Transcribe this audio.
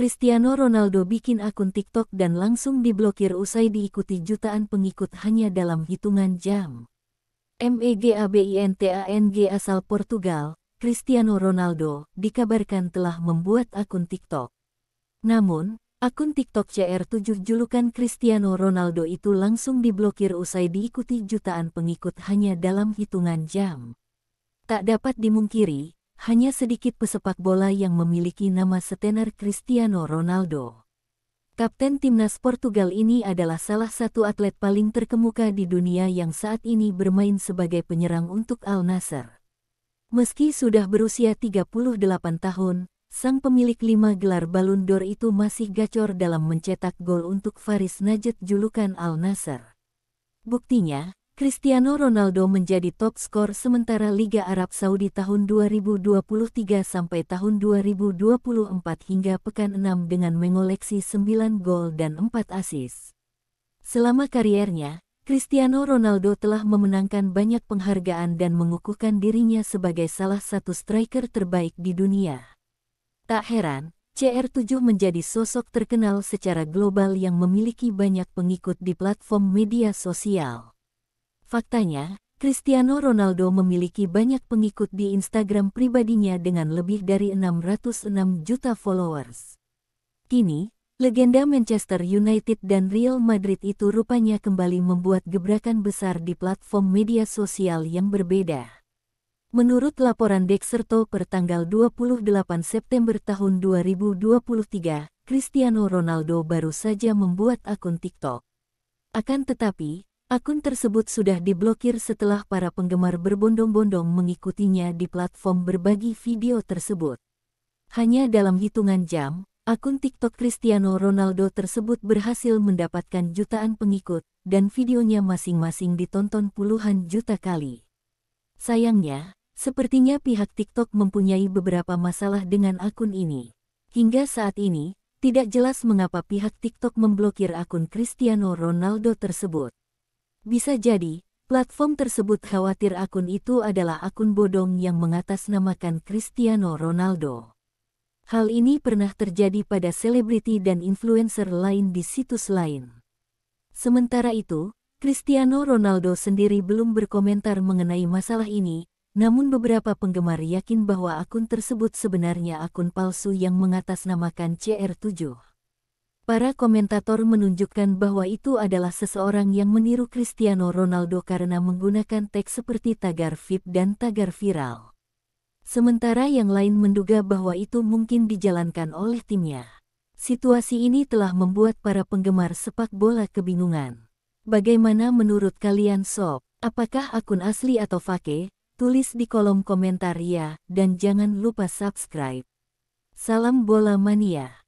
Cristiano Ronaldo bikin akun TikTok dan langsung diblokir usai diikuti jutaan pengikut hanya dalam hitungan jam. MEGABINTANG asal Portugal, Cristiano Ronaldo, dikabarkan telah membuat akun TikTok. Namun, akun TikTok CR7 julukan Cristiano Ronaldo itu langsung diblokir usai diikuti jutaan pengikut hanya dalam hitungan jam. Tak dapat dimungkiri, hanya sedikit pesepak bola yang memiliki nama setener Cristiano Ronaldo. Kapten timnas Portugal ini adalah salah satu atlet paling terkemuka di dunia yang saat ini bermain sebagai penyerang untuk Al Nassr. Meski sudah berusia 38 tahun, sang pemilik lima gelar Ballon d'Or itu masih gacor dalam mencetak gol untuk Faris Najet julukan Al Nassr. Buktinya, Cristiano Ronaldo menjadi top skor sementara Liga Arab Saudi tahun 2023 sampai tahun 2024 hingga pekan 6 dengan mengoleksi 9 gol dan 4 asis. Selama kariernya, Cristiano Ronaldo telah memenangkan banyak penghargaan dan mengukuhkan dirinya sebagai salah satu striker terbaik di dunia. Tak heran, CR7 menjadi sosok terkenal secara global yang memiliki banyak pengikut di platform media sosial. Faktanya, Cristiano Ronaldo memiliki banyak pengikut di Instagram pribadinya dengan lebih dari 606 juta followers. Kini, legenda Manchester United dan Real Madrid itu rupanya kembali membuat gebrakan besar di platform media sosial yang berbeda. Menurut laporan Dexerto per tanggal 28 September tahun 2023, Cristiano Ronaldo baru saja membuat akun TikTok. Akan tetapi, Akun tersebut sudah diblokir setelah para penggemar berbondong-bondong mengikutinya di platform berbagi video tersebut. Hanya dalam hitungan jam, akun TikTok Cristiano Ronaldo tersebut berhasil mendapatkan jutaan pengikut, dan videonya masing-masing ditonton puluhan juta kali. Sayangnya, sepertinya pihak TikTok mempunyai beberapa masalah dengan akun ini. Hingga saat ini, tidak jelas mengapa pihak TikTok memblokir akun Cristiano Ronaldo tersebut. Bisa jadi, platform tersebut khawatir akun itu adalah akun bodong yang mengatasnamakan Cristiano Ronaldo. Hal ini pernah terjadi pada selebriti dan influencer lain di situs lain. Sementara itu, Cristiano Ronaldo sendiri belum berkomentar mengenai masalah ini, namun beberapa penggemar yakin bahwa akun tersebut sebenarnya akun palsu yang mengatasnamakan CR7. Para komentator menunjukkan bahwa itu adalah seseorang yang meniru Cristiano Ronaldo karena menggunakan teks seperti tagar VIP dan tagar viral. Sementara yang lain menduga bahwa itu mungkin dijalankan oleh timnya. Situasi ini telah membuat para penggemar sepak bola kebingungan. Bagaimana menurut kalian sob? Apakah akun asli atau fake? Tulis di kolom komentar ya, dan jangan lupa subscribe. Salam bola mania.